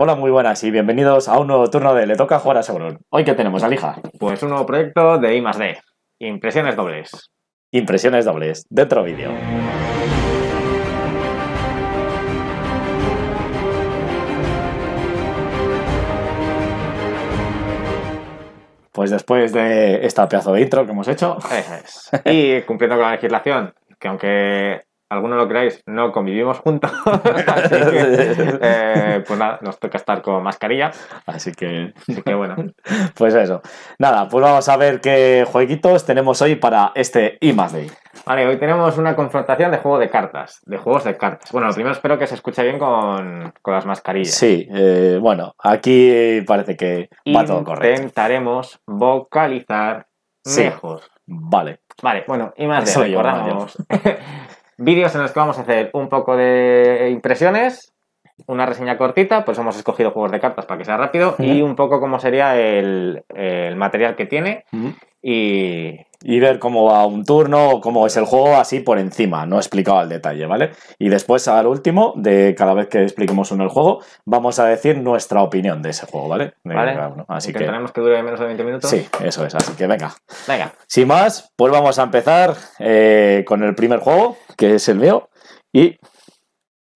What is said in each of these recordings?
Hola, muy buenas y bienvenidos a un nuevo turno de Le Toca Jugar a Sauron. Hoy, ¿qué tenemos, Alija? Pues un nuevo proyecto de I D. Impresiones dobles. Impresiones dobles. Dentro vídeo. Pues después de esta pedazo de intro que hemos hecho. Y cumpliendo con la legislación, que aunque alguno lo creáis, no convivimos juntos. así que, eh, pues nada, nos toca estar con mascarilla. Así que, así que bueno. Pues eso. Nada, pues vamos a ver qué jueguitos tenemos hoy para este I Day. Vale, hoy tenemos una confrontación de juego de cartas, de juegos de cartas. Bueno, lo primero espero que se escuche bien con, las mascarillas. Sí, eh, bueno, aquí parece que va todo correcto. Intentaremos vocalizar mejor. Vale. Vale, bueno, y más de Vídeos en los que vamos a hacer un poco de impresiones, una reseña cortita, pues hemos escogido juegos de cartas para que sea rápido y un poco cómo sería el, material que tiene y... ver cómo va un turno, cómo es el juego, así por encima, no explicado al detalle, ¿vale? Y después, al último, de cada vez que expliquemos uno el juego, vamos a decir nuestra opinión de ese juego, ¿vale? Así que... tenemos que dure menos de 20 minutos. Sí, eso es, así que venga. Venga. Sin más, pues vamos a empezar eh, con el primer juego que es el mío, y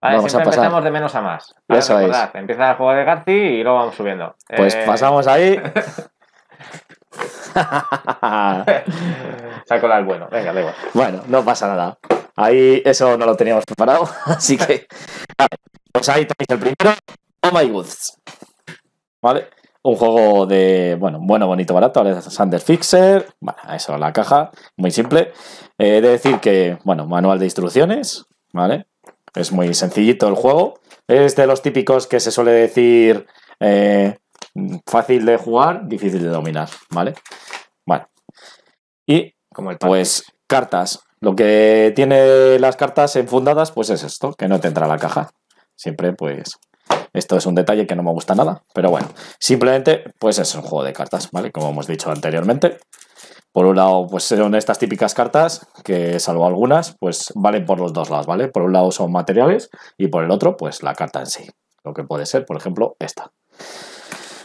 vamos a pasar. empezamos de menos a más. Eso es. Empieza el juego de Garci y luego vamos subiendo. Pues eh, pasamos ahí. Saco el bueno, venga, da igual. Bueno, no pasa nada. Ahí eso no lo teníamos preparado, así que. pues ahí tenéis el primero. Oh my goods. Vale. Un juego de, bueno, bueno, bonito, barato, Alexander Fixer. Bueno, eso, la caja, muy simple. Eh, he de decir que, bueno, manual de instrucciones, ¿vale? Es muy sencillito el juego. Es de los típicos que se suele decir eh, fácil de jugar, difícil de dominar, ¿vale? Bueno. Y, pues, cartas. Lo que tiene las cartas enfundadas, pues es esto, que no te entra la caja. Siempre, pues, esto es un detalle que no me gusta nada, pero bueno, simplemente pues es un juego de cartas, ¿vale? Como hemos dicho anteriormente. Por un lado, pues son estas típicas cartas que, salvo algunas, pues valen por los dos lados, ¿vale? Por un lado son materiales y por el otro, pues la carta en sí. Lo que puede ser, por ejemplo, esta.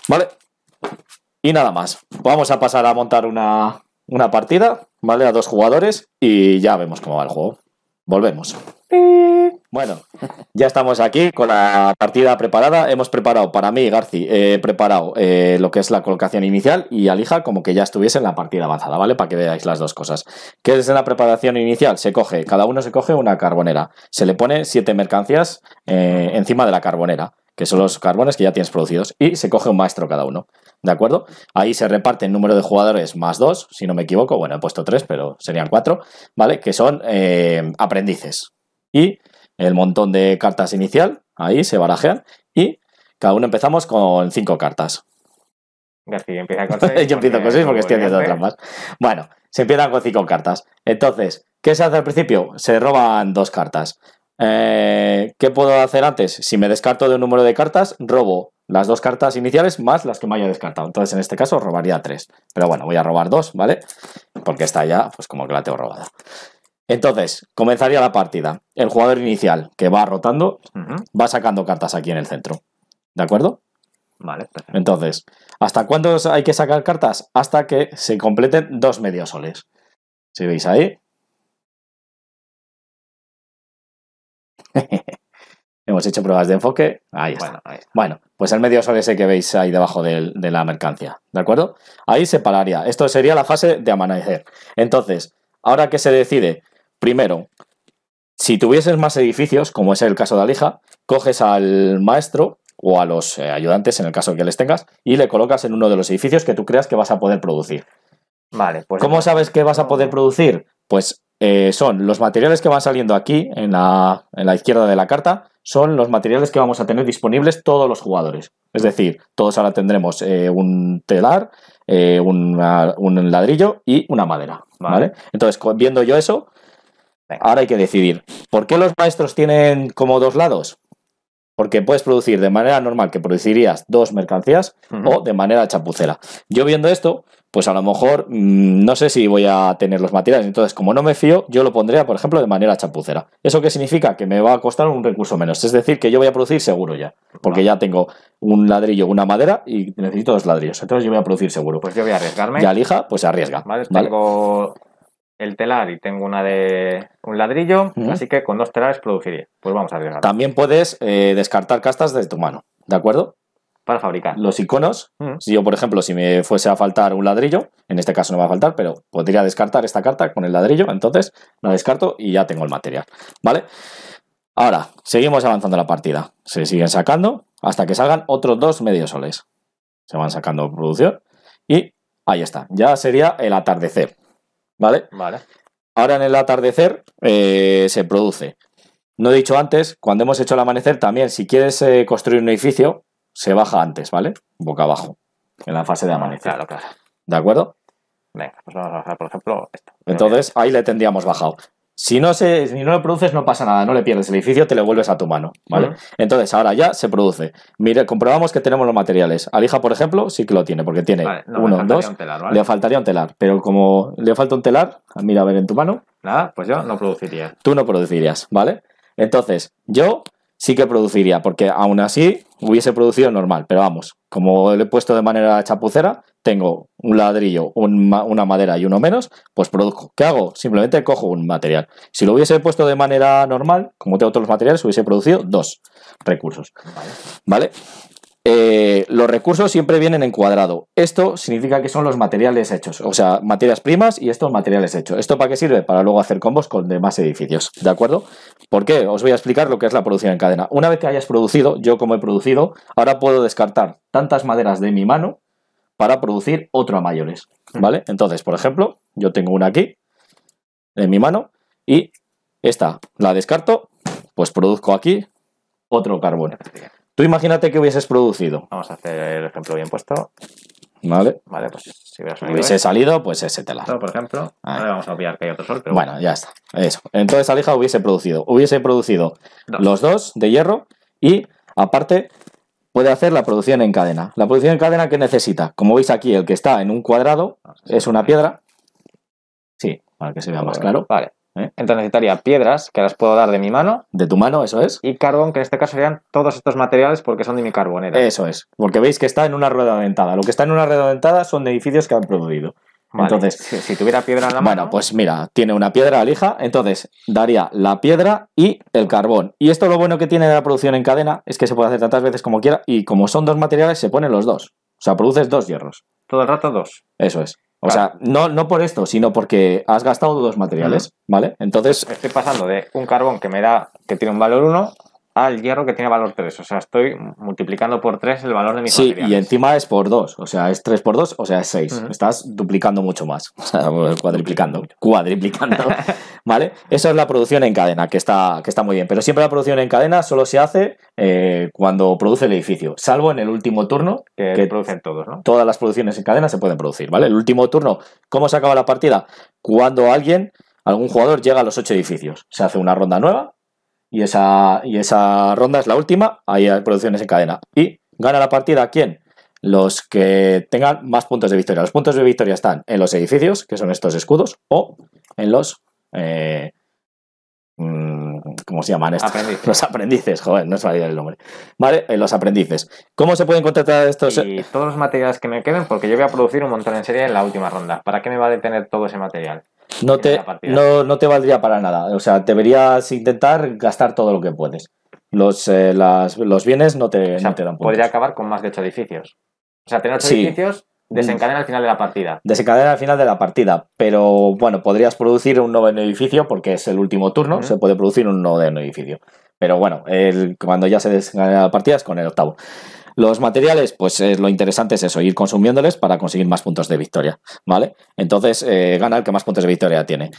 ¿Vale? Y nada más. Vamos a pasar a montar una, una partida, ¿vale? A dos jugadores y ya vemos cómo va el juego. Volvemos. Bueno, ya estamos aquí con la partida preparada. Hemos preparado, para mí, Garci, eh, he preparado eh, lo que es la colocación inicial y Alija como que ya estuviese en la partida avanzada, ¿vale? Para que veáis las dos cosas. ¿Qué es en la preparación inicial? Se coge, cada uno se coge una carbonera. Se le pone siete mercancías eh, encima de la carbonera, que son los carbones que ya tienes producidos, y se coge un maestro cada uno. ¿De acuerdo? Ahí se reparte el número de jugadores más dos, si no me equivoco. Bueno, he puesto tres, pero serían cuatro, ¿vale? Que son aprendices. Y el montón de cartas inicial, ahí se barajean y cada uno empezamos con cinco cartas. Yo empiezo con seis porque estoy haciendo trampas. Bueno, se empiezan con cinco cartas. Entonces, ¿qué se hace al principio? Se roban dos cartas. Eh, ¿Qué puedo hacer antes? Si me descarto de un número de cartas, robo las dos cartas iniciales más las que me haya descartado. Entonces, en este caso, robaría tres. Pero bueno, voy a robar dos, ¿vale? Porque esta ya, pues como que la tengo robada. Entonces, comenzaría la partida. El jugador inicial, que va rotando, va sacando cartas aquí en el centro. ¿De acuerdo? Vale. Entonces, ¿hasta cuándo hay que sacar cartas? Hasta que se completen dos soles. Si veis ahí. Hemos hecho pruebas de enfoque. Ahí está. Bueno, pues el medio sol ese que veis ahí debajo de, la mercancía. ¿De acuerdo? Ahí se pararía. Esto sería la fase de amanecer. Entonces, ¿Ahora que se decide? Primero, si tuvieses más edificios, como es el caso de Alija, coges al maestro o a los eh, ayudantes, en el caso que les tengas, y le colocas en uno de los edificios que tú creas que vas a poder producir. Vale, pues ¿Cómo sabes que vas a poder producir? Pues eh, son los materiales que van saliendo aquí, en la, izquierda de la carta, son los materiales que vamos a tener disponibles todos los jugadores. Es decir, todos ahora tendremos eh, un telar, un ladrillo y una madera. ¿vale? Entonces, viendo yo eso, Ahora hay que decidir. ¿Por qué los maestros tienen como dos lados? Porque puedes producir de manera normal, que producirías dos mercancías, o de manera chapucera. Yo viendo esto, pues a lo mejor mm, no sé si voy a tener los materiales. Entonces, como no me fío, yo lo pondría, por ejemplo, de manera chapucera. ¿Eso qué significa? Que me va a costar un recurso menos. Es decir, que yo voy a producir seguro ya. Porque ya tengo un ladrillo, una madera y necesito dos ladrillos. Entonces yo voy a producir seguro. Pues yo voy a arriesgarme. Ya lija, pues se arriesga. Vale, ¿vale? el telar y tengo una de un ladrillo, así que con dos telares produciría. Pues vamos a ver. También puedes eh, descartar castas de tu mano, ¿de acuerdo? Para fabricar. Los iconos, si yo, por ejemplo, si me fuese a faltar un ladrillo, en este caso no va a faltar, pero podría descartar esta carta con el ladrillo, entonces la descarto y ya tengo el material, ¿vale? Ahora, seguimos avanzando la partida. Se siguen sacando hasta que salgan otros dos soles. Se van sacando producción y ahí está, ya sería el atardecer. ¿vale? Vale. Ahora en el atardecer eh, se produce. No he dicho antes, cuando hemos hecho el amanecer también, si quieres eh, construir un edificio, se baja antes, ¿vale? Boca abajo, en la fase de amanecer. Claro, claro. ¿De acuerdo? Venga, pues vamos a bajar, por ejemplo, esto. Entonces, ahí le tendríamos bajado. Si no, se, no lo produces, no pasa nada, no le pierdes el edificio, te lo vuelves a tu mano, ¿vale? Entonces, ahora ya se produce. Mire, comprobamos que tenemos los materiales. Alija, por ejemplo, sí que lo tiene, porque tiene uno, dos. Le faltaría un telar, pero como le falta un telar, mira a ver en tu mano. Nada, pues yo no produciría. Tú no producirías, ¿vale? Entonces, yo sí que produciría, porque aún así hubiese producido normal, pero vamos, como le he puesto de manera chapucera, tengo un ladrillo, una madera y uno menos, pues produzco. ¿Qué hago? Simplemente cojo un material. Si lo hubiese puesto de manera normal, como tengo todos los materiales, hubiese producido dos recursos. ¿Vale? Eh, los recursos siempre vienen en cuadrado. Esto significa que son los materiales hechos, o sea, materias primas y estos materiales hechos. ¿Esto para qué sirve? Para luego hacer combos con demás edificios, ¿de acuerdo? ¿Por qué? Os voy a explicar lo que es la producción en cadena. Una vez que hayas producido, yo como he producido, ahora puedo descartar tantas maderas de mi mano para producir otro a mayores. Hmm. ¿Vale? Entonces, por ejemplo, yo tengo una aquí en mi mano y esta la descarto, pues produzco aquí otro carbón. Tú imagínate que hubieses producido. Vamos a hacer el ejemplo bien puesto. Vale. Vale, pues si hubiese salido, ¿eh? salido pues ese telar. por ejemplo, ah. ahora vamos a obviar que hay otro sol. Bueno, ya está. Eso. Entonces alija hubiese producido. Hubiese producido los dos de hierro y aparte puede hacer la producción en cadena. La producción en cadena que necesita, como veis aquí, el que está en un cuadrado ah, es una piedra. Sí, para que se vea ah, más claro. Vale. ¿Eh? Entonces necesitaría piedras, que las puedo dar de mi mano. De tu mano, eso es. Y carbón, que en este caso serían todos estos materiales porque son de mi carbonera. Eso es. Porque veis que está en una rueda dentada. Lo que está en una rueda dentada son edificios que han producido. Entonces, si, tuviera piedra en la mano. Bueno, pues mira, tiene una piedra lija, entonces daría la piedra y el carbón. Y esto lo bueno que tiene de la producción en cadena es que se puede hacer tantas veces como quiera y como son dos materiales se ponen los dos. O sea, produces dos hierros. Todo el rato dos. Eso es. O sea, no, no por esto, sino porque has gastado dos materiales, ¿vale? Entonces. Estoy pasando de un carbón que me da, que tiene un valor uno el hierro que tiene valor 3. O sea, estoy multiplicando por 3 el valor de mi Sí, y encima es por 2. O sea, es 3 por 2, o sea, es 6. Estás duplicando mucho más. O sea, pues, cuadriplicando. Cuadriplicando. ¿Vale? Esa es la producción en cadena, que está, que está muy bien. Pero siempre la producción en cadena solo se hace eh, cuando produce el edificio, salvo en el último turno. Que, producen todos, ¿no? Todas las producciones en cadena se pueden producir, ¿vale? El último turno, ¿cómo se acaba la partida? Cuando alguien, algún jugador llega a los 8 edificios. Se hace una ronda nueva y esa, y esa ronda es la última, ahí hay producciones en cadena. Y gana la partida quién? Los que tengan más puntos de victoria. Los puntos de victoria están en los edificios, que son estos escudos, o en los... Eh, mm, ¿Cómo se llaman estos? Aprendices. Los aprendices, joder, no sabía el nombre. Vale, en los aprendices. ¿Cómo se pueden contratar estos? Y eh? todos los materiales que me queden, porque yo voy a producir un montón en serie en la última ronda. ¿Para qué me va a detener todo ese material? no te, no, te valdría para nada. O sea, deberías intentar gastar todo lo que puedes. Los, eh, los bienes no te, o sea, Podría acabar con más de ocho edificios. O sea, tener 8 edificios desencadena al final de la partida. Desencadena al final de la partida. Pero bueno, podrías producir un noveno edificio porque es el último turno, se puede producir un noveno edificio. Pero bueno, cuando ya se desencadena la partida es con el octavo. Los materiales, pues eh, lo interesante es eso, ir consumiéndoles para conseguir más puntos de victoria, ¿vale? Entonces, eh, gana el que más puntos de victoria tiene.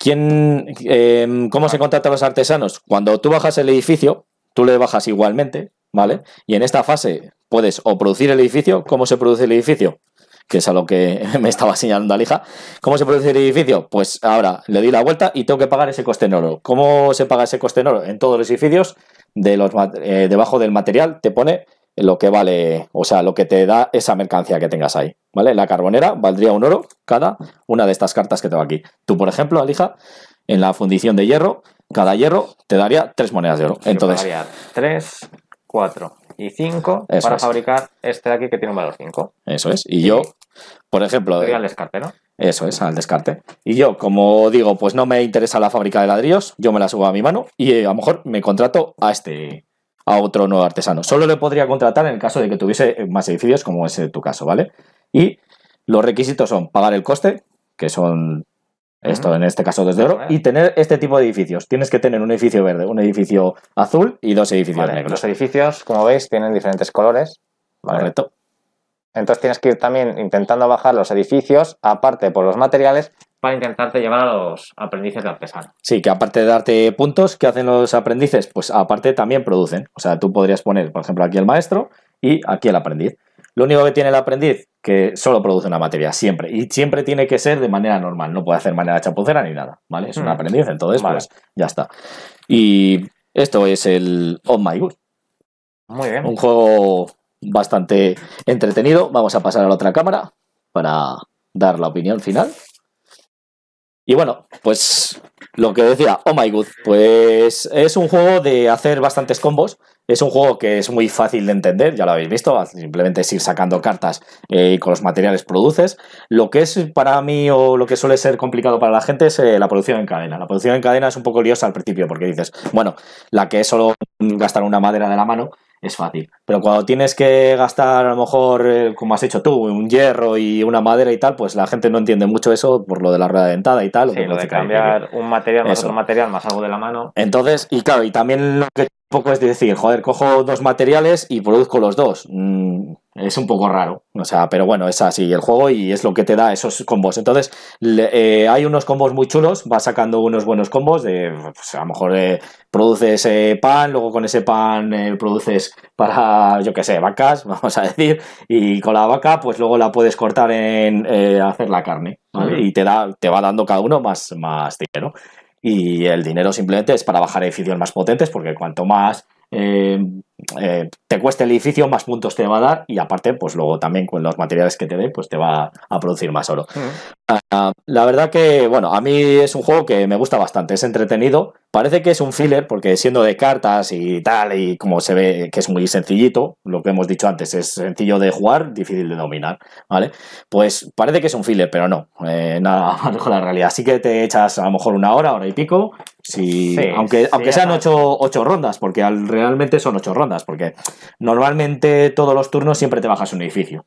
¿Quién, em, ¿Cómo se a los artesanos? Cuando tú bajas el edificio, tú le bajas igualmente, ¿vale? Y en esta fase puedes o producir el edificio, ¿cómo se produce el edificio? que es a lo que me estaba señalando Alija. ¿Cómo se produce el edificio? Pues ahora le di la vuelta y tengo que pagar ese coste en oro. ¿Cómo se paga ese coste en oro? En todos los edificios, de los, eh, debajo del material, te pone lo que vale, o sea, lo que te da esa mercancía que tengas ahí, ¿vale? La carbonera valdría un oro cada una de estas cartas que tengo aquí. Tú, por ejemplo, Alija, en la fundición de hierro, cada hierro te daría tres monedas de oro. Entonces, daría tres, cuatro y cinco para fabricar este de aquí que tiene un valor 5. Eso es. Y, yo, por ejemplo... Eh, al descarte, ¿no? Eso es, al descarte. Y yo, como digo, pues no me interesa la fábrica de ladrillos, yo me la subo a mi mano y eh, a lo mejor me contrato a este a otro nuevo artesano. Solo le podría contratar en el caso de que tuviese más edificios, como es eh, tu caso, ¿vale? Y los requisitos son pagar el coste, que son esto en este caso desde oro, y tener este tipo de edificios. Tienes que tener un edificio verde, un edificio azul y dos edificios negros. Los edificios, como veis, tienen diferentes colores. Vale. Correcto. Entonces tienes que ir también intentando bajar los edificios, aparte por los materiales, para intentarte llevar a los aprendices de artesano. Sí, que aparte de darte puntos, ¿qué hacen los aprendices? Pues aparte también producen. O sea, tú podrías poner, por ejemplo, aquí el maestro y aquí el aprendiz. Lo único que tiene el aprendiz, que solo produce una materia, siempre. Y siempre tiene que ser de manera normal, no puede hacer manera chapucera ni nada, ¿vale? Es un mm. aprendiz, entonces, pues, ya está. Y esto es el On oh My Good. Muy bien. Un juego bastante entretenido. Vamos a pasar a la otra cámara para dar la opinión final. Y bueno, pues lo que decía, oh my god, pues es un juego de hacer bastantes combos. Es un juego que es muy fácil de entender, ya lo habéis visto, simplemente es ir sacando cartas eh, y con los materiales produces. Lo que es para mí o lo que suele ser complicado para la gente es eh, la producción en cadena. La producción en cadena es un poco liosa al principio porque dices, bueno, la que es solo gastar una madera de la mano es fácil. Pero cuando tienes que gastar, a lo mejor, eh, como has hecho tú, un hierro y una madera y tal, pues la gente no entiende mucho eso por lo de la rueda dentada y tal. Sí, lo de cambiar un material más otro material más algo de la mano. Entonces, y claro, y también lo que poco es decir, joder, cojo dos materiales y produzco los dos. Mm, es un poco raro. O sea, pero bueno, es así el juego y es lo que te da esos combos. Entonces, eh, hay unos combos muy chulos, vas sacando unos buenos combos. De, pues, a lo mejor eh, produces eh, pan, luego con ese pan produces para, yo qué sé, vacas, vamos a decir. Y con la vaca, pues luego la puedes cortar en hacer la carne. Y te, da, te va dando cada uno más, más dinero. ¿no? y el dinero simplemente es para bajar edificios más potentes porque cuanto más eh, eh, te cueste el edificio, más puntos te va a dar y aparte, pues luego también con los materiales que te dé, pues te va a producir más oro. Ah, la verdad que, bueno, a mí es un juego que me gusta bastante, es entretenido, parece que es un filler porque siendo de cartas y tal, y como se ve que es muy sencillito, lo que hemos dicho antes, es sencillo de jugar, difícil de dominar, ¿vale? Pues parece que es un filler, pero no, eh, nada más con la realidad. Así que te echas a lo mejor una hora, hora y pico, si, aunque, aunque sean ocho, ocho rondas, porque al, realmente son ocho rondas porque normalmente todos los turnos siempre te bajas un edificio.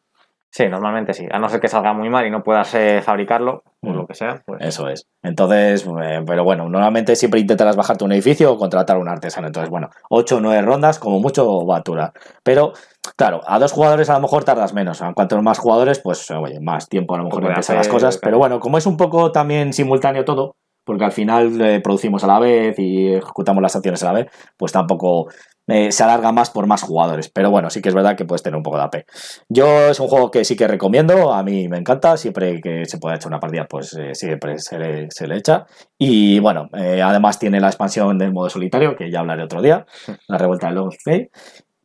Sí, normalmente sí. A no ser que salga muy mal y no puedas eh, fabricarlo, o lo mm. que sea. Pues Eso es. Entonces, eh, pero bueno, normalmente siempre intentarás bajarte un edificio o contratar a un artesano. Entonces, bueno, 8 o 9 rondas, como mucho va a durar. Pero, claro, a dos jugadores a lo mejor tardas menos. A más jugadores, pues, oye, más tiempo a lo pues mejor empiezan las cosas. Pero bueno, como es un poco también simultáneo todo, porque al final eh, producimos a la vez y ejecutamos las acciones a la vez, pues tampoco eh, se alarga más por más jugadores. Pero bueno, sí que es verdad que puedes tener un poco de AP. Yo es un juego que sí que recomiendo, a mí me encanta, siempre que se pueda echar una partida, pues eh, siempre se le, echa. Y bueno, eh, además tiene la expansión del modo solitario, que ya hablaré otro día, la revuelta de Long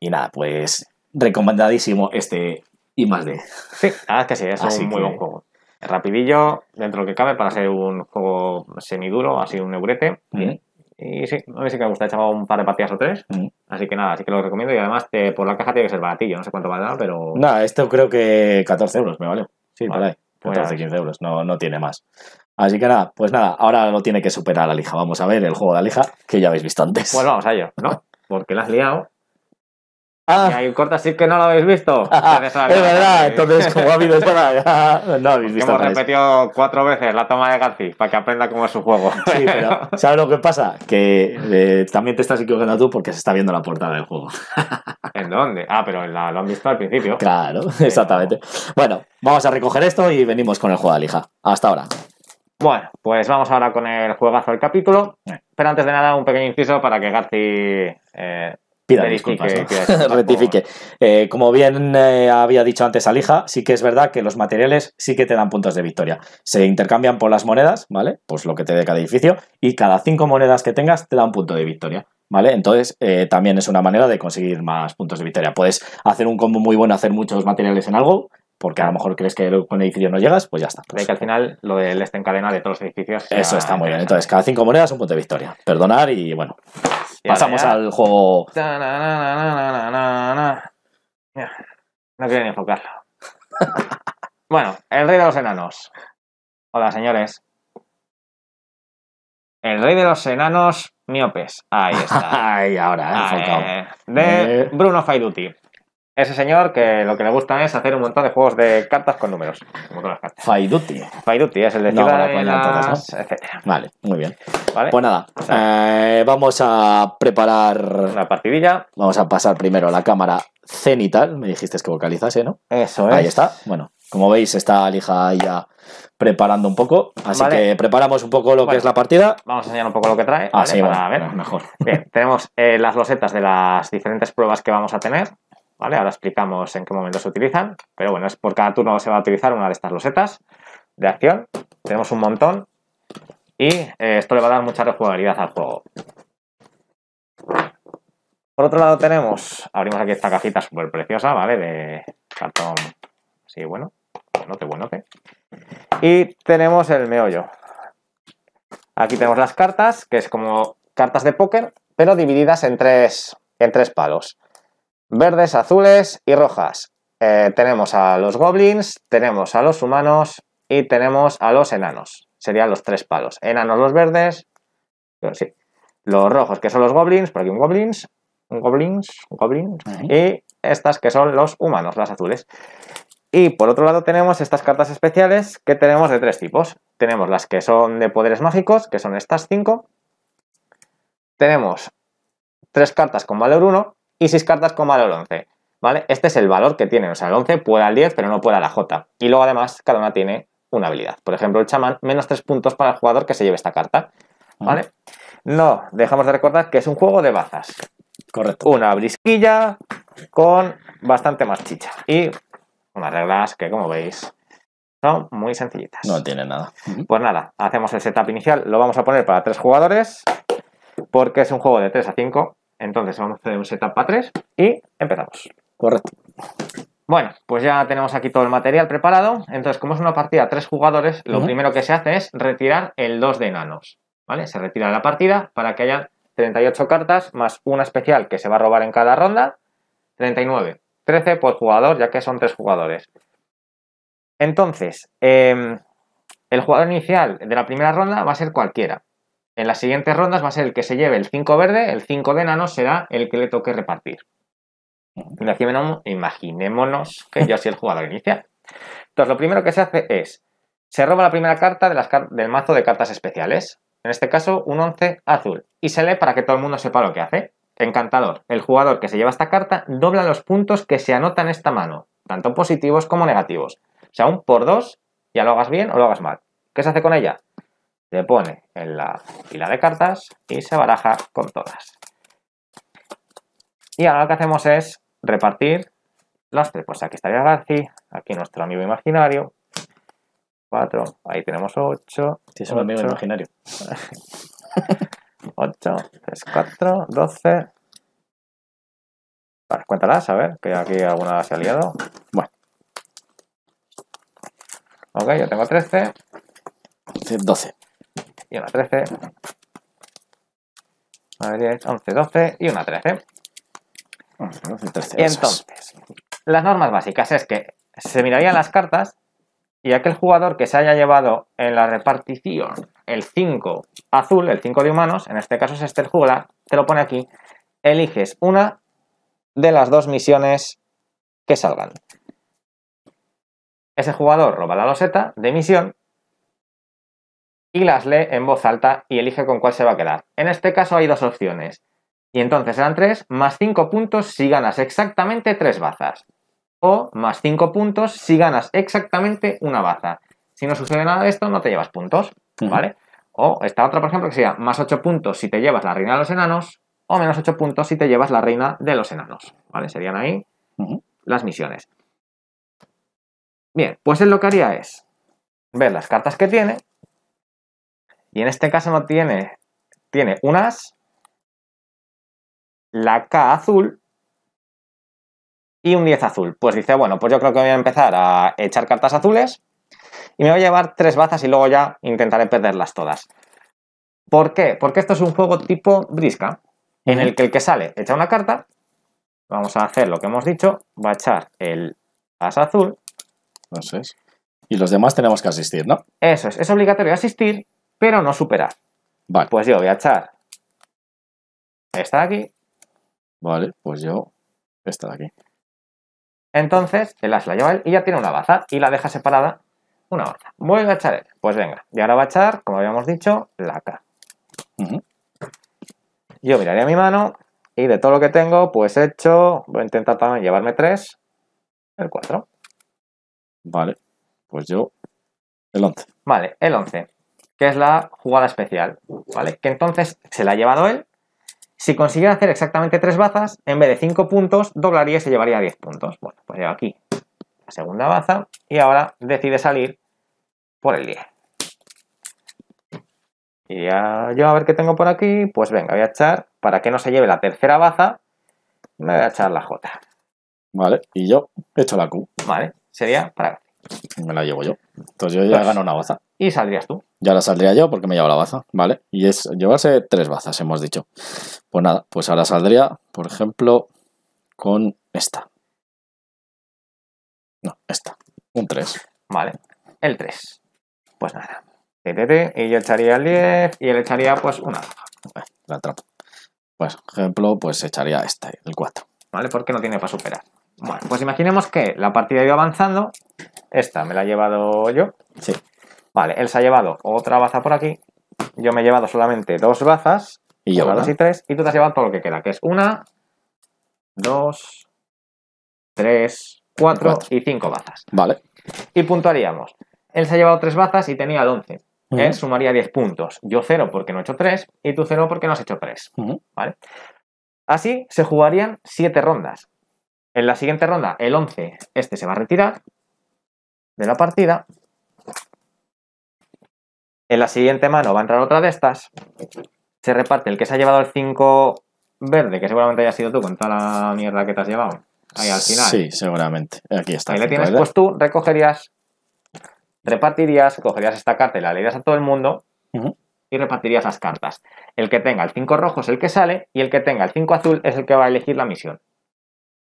Y nada, pues recomendadísimo este y más de. Sí, es que sí, es así muy buen juego. Rapidillo, dentro de lo que cabe, para ser un juego semiduro, así un neurete. Bien. Y sí, a mí sí que me gusta, he echado un par de partidas o tres. Mm. Así que nada, así que lo recomiendo. Y además, por la caja tiene que ser baratillo, no sé cuánto nada, pero. Nada, esto creo que 14 euros me vale. Sí, vale. 14, 15 pues euros, no, no tiene más. Así que nada, pues nada, ahora lo tiene que superar la lija. Vamos a ver el juego de la lija, que ya habéis visto antes. Pues vamos a ello, ¿no? Porque la has liado Ah. Y hay un así que no lo habéis visto. es verdad, entonces como ha habido esta, no habéis visto. Hemos repetido cuatro veces la toma de Garci para que aprenda cómo es su juego. Sí, pero ¿sabes lo que pasa? Que eh, también te estás equivocando tú porque se está viendo la portada del juego. ¿En dónde? Ah, pero lo han visto al principio. Claro, exactamente. Bueno, vamos a recoger esto y venimos con el juego de lija. Hasta ahora. Bueno, pues vamos ahora con el juegazo del capítulo. Eh. Pero antes de nada, un pequeño inciso para que Garci... Eh, Pida disculpas. Rectifique. Eh, como bien eh, había dicho antes Alija, sí que es verdad que los materiales sí que te dan puntos de victoria. Se intercambian por las monedas, ¿vale? Pues lo que te dé cada edificio. Y cada cinco monedas que tengas te da un punto de victoria. ¿Vale? Entonces, eh, también es una manera de conseguir más puntos de victoria. Puedes hacer un combo muy bueno, hacer muchos materiales en algo, porque a lo mejor crees que con el edificio no llegas, pues ya está. Pues. que al final lo del este en de todos los edificios. Eso está muy bien. Entonces, cada cinco monedas un punto de victoria. Perdonar y bueno. Pasamos al juego. no quiero ni enfocarlo. bueno, el rey de los enanos. Hola, señores. El rey de los enanos miopes. Ahí está. Ahí, ahora, eh, enfocado. Eh, de eh. Bruno Faiduti ese señor que lo que le gusta es hacer un montón de juegos de cartas con números. Como todas Faiduti. Faiduti es el de no, pues la Vale, muy bien. Pues nada, eh, vamos a preparar... Una partidilla. Vamos a pasar primero a la cámara cenital. Me dijiste que vocalizase, ¿no? Eso es. Ahí está. Bueno, como veis está Lija ya preparando un poco. Así que preparamos un poco lo que es la partida. Vamos a enseñar un poco lo que trae. ah, vale, bueno, ver. mejor. Bien, tenemos eh, las losetas de las diferentes pruebas que vamos a tener. Ahora explicamos en qué momento se utilizan, pero bueno, es por cada turno se va a utilizar una de estas losetas de acción. Tenemos un montón y eh, esto le va a dar mucha rejugabilidad al juego. Por otro lado tenemos, abrimos aquí esta cajita súper preciosa, ¿vale? De cartón, sí, bueno, bueno, bueno, qué ¿eh? Y tenemos el meollo. Aquí tenemos las cartas, que es como cartas de póker, pero divididas en tres, en tres palos verdes, azules y rojas. Eh, tenemos a los goblins, tenemos a los humanos y tenemos a los enanos. Serían los tres palos. Enanos los verdes, sí. Los rojos que son los goblins, por aquí un goblins, un goblins, un goblins. y estas que son los humanos, las azules. Y por otro lado tenemos estas cartas especiales que tenemos de tres tipos. Tenemos las que son de poderes mágicos, que son estas cinco. Tenemos tres cartas con valor 1, y 6 cartas con valor 11. ¿Vale? Este es el valor que tienen, o sea, el 11 puede al 10, pero no puede a la J. Y luego además cada una tiene una habilidad. Por ejemplo, el chamán, menos 3 puntos para el jugador que se lleve esta carta. ¿Vale? Ah. No, dejamos de recordar que es un juego de bazas. Correcto. Una brisquilla con bastante más chicha. Y unas reglas que, como veis, son muy sencillitas. No tiene nada. Pues nada, hacemos el setup inicial. Lo vamos a poner para tres jugadores. Porque es un juego de 3 a 5. Entonces vamos a hacer un setup para 3 y empezamos. Correcto. Bueno, pues ya tenemos aquí todo el material preparado. Entonces, como es una partida a tres jugadores, lo primero que se hace es retirar el 2 de enanos. ¿Vale? Se retira la partida para que haya 38 cartas más una especial que se va a robar en cada ronda. 39. 13 por jugador, ya que son tres jugadores. Entonces, em, el jugador inicial de la primera ronda va a ser cualquiera. En las siguientes rondas va a ser el que se lleve el 5 verde, el 5 de enano será el que le toque repartir. Imaginémonos que yo soy el jugador inicial. Entonces, lo primero que se hace es, se roba la primera carta del mazo de cartas especiales, en este caso un 11 azul, y se lee para que todo el mundo sepa lo que hace. Encantador, el jugador que se lleva esta carta dobla los puntos que se anotan en esta mano, tanto positivos como negativos. O sea, un por dos, ya lo hagas bien o lo hagas mal. ¿Qué se hace con ella? se pone en la fila de cartas y se baraja con todas. Y ahora lo que hacemos es repartir las tres. Pues aquí estaría Garci, aquí nuestro amigo imaginario. 4, ahí tenemos 8. Sí, es un amigo imaginario. 8, tres, 4, 12. Vale, cuéntalas, a ver, que aquí alguna se ha liado. Bueno. Ok, yo tengo 13. 12 y una 13. 11, 12 y una 13. 12, 13 Entonces, las normas básicas es que se mirarían las cartas y aquel jugador que se haya llevado en la repartición el 5 azul, el 5 de humanos, en este caso es este el te lo pone aquí, eliges una de las dos misiones que salgan. Ese jugador roba la loseta de misión y las lee en voz alta y elige con cuál se va a quedar. En este caso hay dos opciones. Y entonces eran tres más cinco puntos si ganas exactamente tres bazas. O más cinco puntos si ganas exactamente una baza. Si no sucede nada de esto, no te llevas puntos, ¿vale? O esta otra, por ejemplo, que sería más 8 puntos si te llevas la reina de los enanos, o menos 8 puntos si te llevas la reina de los enanos, ¿vale? Serían ahí las misiones. Bien, pues él lo que haría es ver las cartas que tiene, y en este caso no tiene, tiene un as, la K azul y un 10 azul. Pues dice, bueno, pues yo creo que voy a empezar a echar cartas azules y me voy a llevar tres bazas y luego ya intentaré perderlas todas. ¿Por qué? Porque esto es un juego tipo brisca, en el que el que sale echa una carta, vamos a hacer lo que hemos dicho, va a echar el as azul. No Y los demás tenemos que asistir, ¿no? Eso es, es obligatorio asistir pero no superar. Vale. Pues yo voy a echar esta de aquí. Vale, pues yo esta de aquí. Entonces, el as la lleva él y ya tiene una baza y la deja separada una baza. Voy a echar él. Pues venga, y ahora va a echar, como habíamos dicho, la K. Yo miraría mi mano y de todo lo que tengo, pues he hecho, voy a intentar también llevarme tres. el 4. Vale, pues yo el 11. Vale, el 11 que es la jugada especial, ¿vale? Que entonces se la ha llevado él. Si consiguiera hacer exactamente tres bazas, en vez de cinco puntos, doblaría y se llevaría diez puntos. Bueno, pues lleva aquí la segunda baza y ahora decide salir por el 10. Y ya yo a ver qué tengo por aquí, pues venga, voy a echar, para que no se lleve la tercera baza, me voy a echar la J. Vale, y yo echo la Q. Vale, sería para me la llevo yo. Entonces yo ya gano una baza. Y saldrías tú. Ya la saldría yo porque me llevo la baza, ¿vale? Y es llevarse tres bazas, hemos dicho. Pues nada, pues ahora saldría, por ejemplo, con esta. No, esta. Un 3. Vale, el 3. Pues nada. Y yo echaría el 10 y él echaría pues una. La trampa. Pues, ejemplo, pues echaría esta, el 4. ¿Vale? Porque no tiene para superar. Bueno, pues imaginemos que la partida iba avanzando. Esta me la he llevado yo. Sí. Vale, él se ha llevado otra baza por aquí. Yo me he llevado solamente dos bazas. Y yo dos y tres. Y tú te has llevado todo lo que queda, que es una, dos, tres, cuatro, y cinco bazas. Vale. Y puntuaríamos. Él se ha llevado tres bazas y tenía el once. Él sumaría 10 puntos. Yo cero porque no he hecho tres y tú cero porque no has hecho tres ¿Vale? Así se jugarían siete rondas. En la siguiente ronda, el 11, este se va a retirar de la partida. En la siguiente mano va a entrar otra de estas. Se reparte el que se ha llevado el 5 verde, que seguramente haya sido tú con toda la mierda que te has llevado. Ahí al final. Sí, seguramente. Aquí está. le tienes, pues tú recogerías, repartirías, cogerías esta carta y la leerías a todo el mundo y repartirías las cartas. El que tenga el 5 rojo es el que sale y el que tenga el 5 azul es el que va a elegir la misión.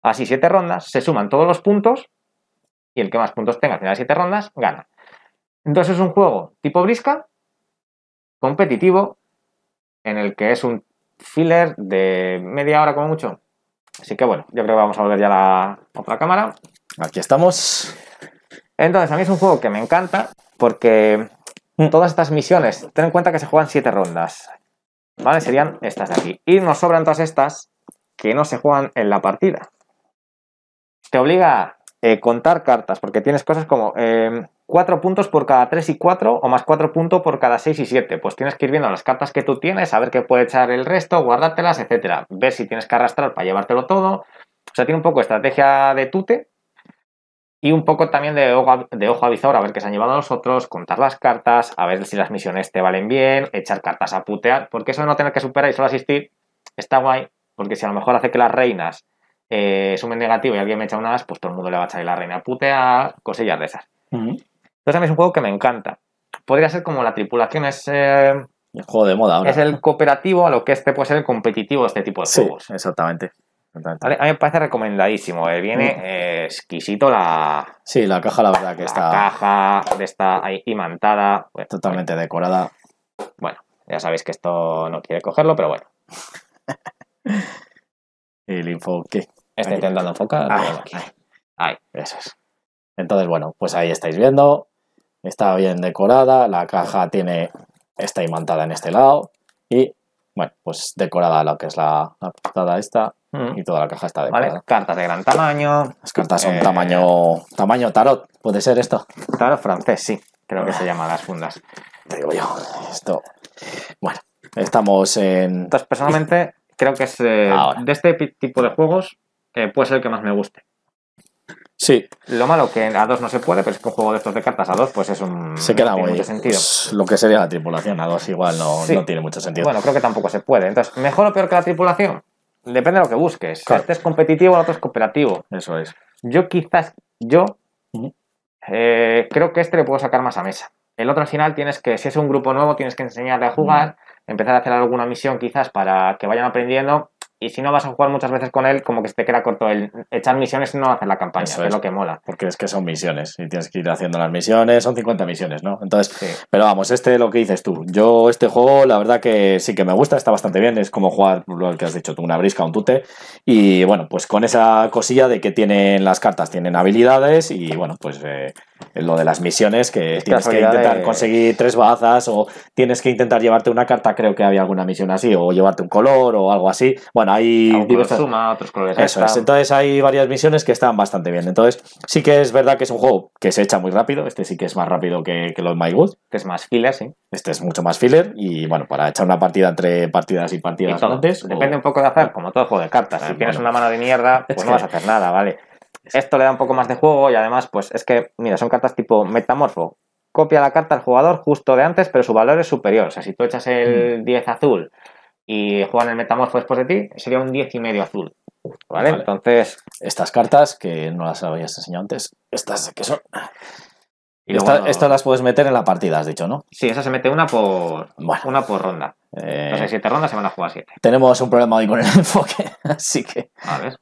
Así siete rondas, se suman todos los puntos y el que más puntos tenga al final de siete rondas gana. Entonces es un juego tipo brisca, competitivo, en el que es un filler de media hora como mucho. Así que bueno, yo creo que vamos a volver ya a la otra cámara. Aquí estamos. Entonces, a mí es un juego que me encanta porque mm. todas estas misiones, ten en cuenta que se juegan siete rondas. ¿Vale? Serían estas de aquí. Y nos sobran todas estas que no se juegan en la partida te obliga a eh, contar cartas, porque tienes cosas como eh, cuatro 4 puntos por cada 3 y 4 o más 4 puntos por cada 6 y 7. Pues tienes que ir viendo las cartas que tú tienes, a ver qué puede echar el resto, guardártelas, etcétera. Ver si tienes que arrastrar para llevártelo todo. O sea, tiene un poco de estrategia de tute, y un poco también de ojo, de ojo avizor, a ver qué se han llevado los otros, contar las cartas, a ver si las misiones te valen bien, echar cartas a putear, porque eso de no tener que superar y solo asistir está guay, porque si a lo mejor hace que las reinas eh, sumen negativo y alguien me echa unas, pues todo el mundo le va a echar la reina putea, cosillas de esas. Entonces a es un juego que me encanta. Podría ser como la tripulación es... Eh, el juego de moda Es el cooperativo a lo que este puede ser el competitivo de este tipo de juegos. exactamente. A mí me parece recomendadísimo. Eh, viene mm. exquisito la... Sí, la caja la verdad que está... La caja de esta ahí imantada. Totalmente decorada. Bueno, ya sabéis que esto no quiere cogerlo, pero bueno. el info, ¿qué? Estoy intentando enfocar. eso es. Entonces, bueno, pues ahí estáis viendo. Está bien decorada. La caja tiene está imantada en este lado. Y, bueno, pues decorada lo que es la, portada esta. Mm. Y toda la caja está decorada. Vale, cartas de gran tamaño. Las cartas son eh, tamaño tamaño tarot. ¿Puede ser esto? Tarot francés, sí. Creo que se llama las fundas. digo yo, esto... Bueno, estamos en... Entonces, personalmente, creo que es eh, ah, de este tipo de juegos pues el que más me guste. Sí. Lo malo que a dos no se puede, pero es que un juego de estos de cartas a dos, pues es un. Se queda no tiene sentido. Pues, lo que sería la tripulación a dos igual no, no, tiene mucho sentido. Bueno, creo que tampoco se puede. Entonces, ¿mejor o peor que la tripulación? Depende de lo que busques. Este es competitivo, el otro es cooperativo. Eso es. Yo quizás, yo eh, creo que este le puedo sacar más a mesa. El otro al final tienes que, si es un grupo nuevo, tienes que enseñarle a jugar, empezar a hacer alguna misión quizás para que vayan aprendiendo y si no vas a jugar muchas veces con él, como que se te queda corto el echar misiones y no hacer la campaña, Eso es. lo que mola. Porque es que son misiones y tienes que ir haciendo las misiones, son 50 misiones, ¿no? Entonces, pero vamos, este lo que dices tú. Yo este juego, la verdad que sí que me gusta, está bastante bien, es como jugar lo que has dicho tú, una brisca, un tute y bueno, pues con esa cosilla de que tienen las cartas, tienen habilidades y bueno, pues... Eh, lo de las misiones, que tienes que intentar conseguir tres bazas o tienes que intentar llevarte una carta, creo que había alguna misión así, o llevarte un color o algo así. Bueno, hay Suma, otros colores Eso es. entonces hay varias misiones que están bastante bien. Entonces sí que es verdad que es un juego que se echa muy rápido, este sí que es más rápido que, que los My Good. Que es más filler, sí. Este es mucho más filler y bueno, para echar una partida entre partidas y partidas y antes, Depende un poco de hacer, como todo juego de cartas. Eh, si tienes una mano de mierda, pues no vas a hacer nada, ¿vale? Esto le da un poco más de juego y además, pues es que, mira, son cartas tipo metamorfo. Copia la carta al jugador justo de antes, pero su valor es superior. O sea, si tú echas el 10 mm. azul y juegan el metamorfo después de ti, sería un 10 y medio azul. ¿Vale? Entonces. Estas cartas que no las habías enseñado antes, estas que son. estas las puedes meter en la partida, has dicho, ¿no? Sí, esa se mete una por una por ronda. No eh, siete rondas se van a jugar siete. Tenemos un problema hoy con el enfoque, así que. a ver.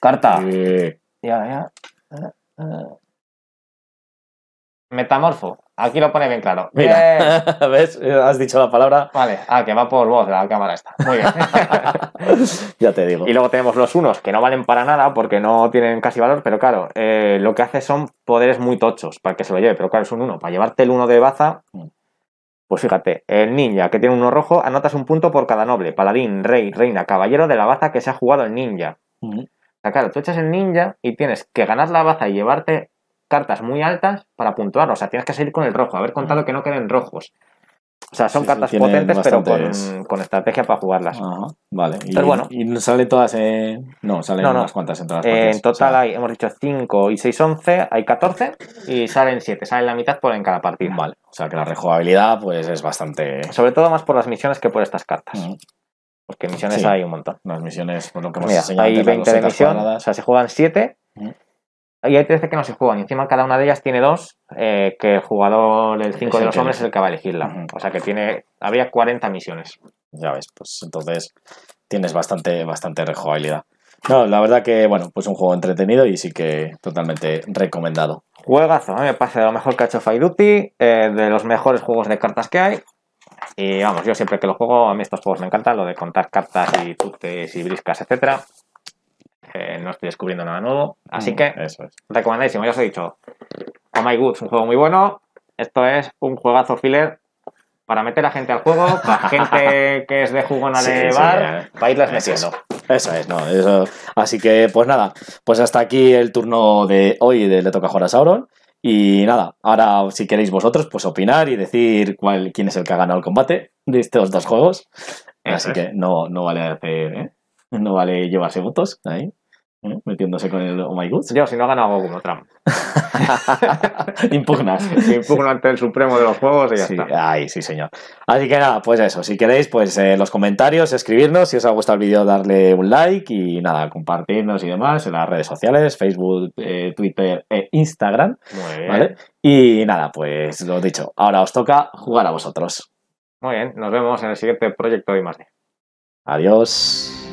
Carta. Eh, eh. Metamorfo. Aquí lo pone bien claro. Mira, ¿ves? Has dicho la palabra. Vale, ah, que va por voz la cámara está. Muy bien. ya te digo. Y luego tenemos los unos, que no valen para nada porque no tienen casi valor, pero claro, eh, lo que hace son poderes muy tochos para que se lo lleve, pero claro, es un uno. Para llevarte el uno de baza, mm. pues fíjate, el ninja que tiene uno rojo, anotas un punto por cada noble, paladín, rey, reina, caballero de la baza que se ha jugado el ninja. Mm. O ah, claro, tú echas el ninja y tienes que ganar la baza y llevarte cartas muy altas para puntuar. O sea, tienes que salir con el rojo, haber contado que no queden rojos. O sea, son cartas potentes, pero con, estrategia para jugarlas. Ajá, vale. y, bueno, y sale todas en... No, salen unas cuantas en todas las partes. En total hay, hemos dicho 5 y 6, 11. Hay 14 y salen 7. Salen la mitad por en cada partida. Vale. O sea, que la rejugabilidad pues es bastante... Sobre todo más por las misiones que por estas cartas. Porque misiones hay un montón. Las misiones, por lo que pues hemos Hay 20 de misión, o sea, se juegan 7. Y hay 13 que no se juegan. Y encima cada una de ellas tiene dos, eh, que el jugador, el 5 de los hombres, es el que va a elegirla. O sea que tiene. Había 40 misiones. Ya ves, pues entonces tienes bastante, bastante rejugabilidad. No, la verdad que, bueno, pues un juego entretenido y sí que totalmente recomendado. Juegazo, mí me parece de lo mejor que ha hecho Fire Duty, eh, de los mejores juegos de cartas que hay. Y vamos, yo siempre que lo juego, a mí estos juegos me encantan, lo de contar cartas y tutes y briscas, etcétera. Eh, no estoy descubriendo nada nuevo. Así mm, que, recomendadísimo, ya os he dicho. Oh My es un juego muy bueno. Esto es un juegazo filler para meter a gente al juego, para gente que es de jugona de bar, eh, para irlas metiendo. Eso es, no, eso. Así que, pues nada, pues hasta aquí el turno de hoy de Le Toca Jugar a Sauron. Y nada, ahora si queréis vosotros, pues opinar y decir cuál, quién es el que ha ganado el combate de estos dos juegos. Así que no, no vale ¿eh? no vale llevarse votos ahí. ¿eh? metiéndose con el Oh My God. Yo, si no ha ganado uno Trump. Impugnas. Impugna ante el Supremo de los Juegos y ya está. Ay, sí, señor. Así que nada, pues eso. Si queréis, pues eh, los comentarios, escribirnos. Si os ha gustado el vídeo, darle un like y nada, compartirnos y demás en las redes sociales, Facebook, eh, Twitter e Instagram. Muy bien. Y nada, pues lo dicho. Ahora os toca jugar a vosotros. Muy bien, nos vemos en el siguiente proyecto de Imagine. Adiós.